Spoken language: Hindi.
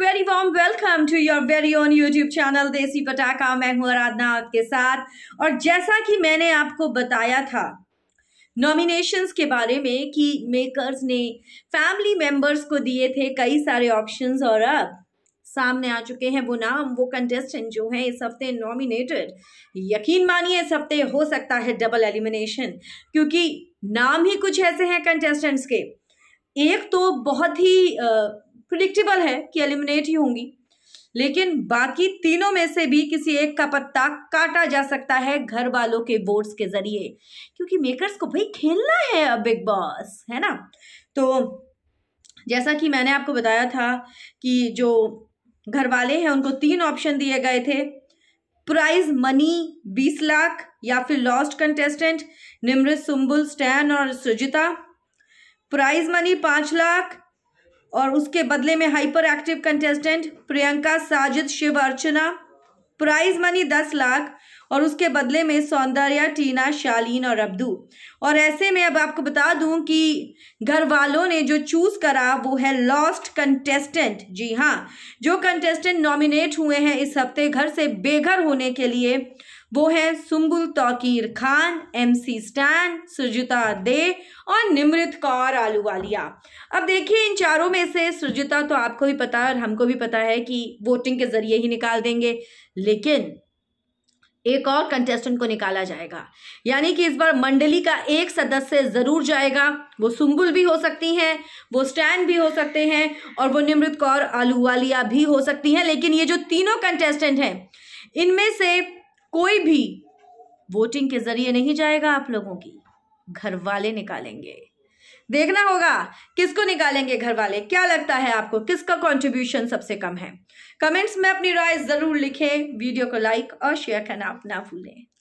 very warm welcome to your very own YouTube channel Desi Patakha मैं हूं आराधना आपके साथ और जैसा कि मैंने आपको बताया था नॉमिनेशंस के बारे में कि मेकर्स ने फैमिली मेंबर्स को दिए थे कई सारे ऑप्शंस और अब सामने आ चुके हैं वो नाम वो कंटेस्टेंट जो हैं इस हफ्ते नॉमिनेटेड यकीन मानिए इस हफ्ते हो सकता है डबल एलिमिनेशन क्योंकि नाम ही कुछ ऐसे हैं कंटेस्टेंट्स के एक तो बहुत ही प्रिडिक्टेबल है कि एलिमिनेट ही होंगी लेकिन बाकी तीनों में से भी किसी एक का पत्ता काटा जा सकता है घर वालों के वोट्स के जरिए क्योंकि मेकर्स को भाई खेलना है अब बिग बॉस है ना तो जैसा कि मैंने आपको बताया था कि जो घर वाले हैं उनको तीन ऑप्शन दिए गए थे प्राइज मनी बीस लाख या फिर लॉस्ट कंटेस्टेंट निमृत सुम्बुल स्टैन और सुजिता प्राइज मनी पांच लाख और उसके बदले में hyper active contestant Priyanka Sajid Shiv Archana prize money दस लाख और उसके बदले में सौंदर्या टीना शालीन और अब्दू और ऐसे में अब आपको बता दूं कि घर वालों ने जो चूज करा वो है लॉस्ट कंटेस्टेंट जी हाँ जो कंटेस्टेंट नॉमिनेट हुए हैं इस हफ्ते घर से बेघर होने के लिए वो है सुम्बुल तौकीर खान एम सी स्टैन सुरजिता दे और निमृत कौर आलूवालिया अब देखिए इन चारों में से सुरजिता तो आपको भी पता है और हमको भी पता है कि वोटिंग के ज़रिए ही निकाल देंगे लेकिन एक और कंटेस्टेंट को निकाला जाएगा यानी कि इस बार मंडली का एक सदस्य जरूर जाएगा वो सुम्बुल भी हो सकती हैं वो स्टैन भी हो सकते हैं और वो निमृत कौर आलूवालिया भी हो सकती हैं लेकिन ये जो तीनों कंटेस्टेंट हैं इनमें से कोई भी वोटिंग के जरिए नहीं जाएगा आप लोगों की घर वाले निकालेंगे देखना होगा किसको निकालेंगे घर वाले क्या लगता है आपको किसका कंट्रीब्यूशन सबसे कम है कमेंट्स में अपनी राय जरूर लिखें वीडियो को लाइक और शेयर करना आप ना भूलें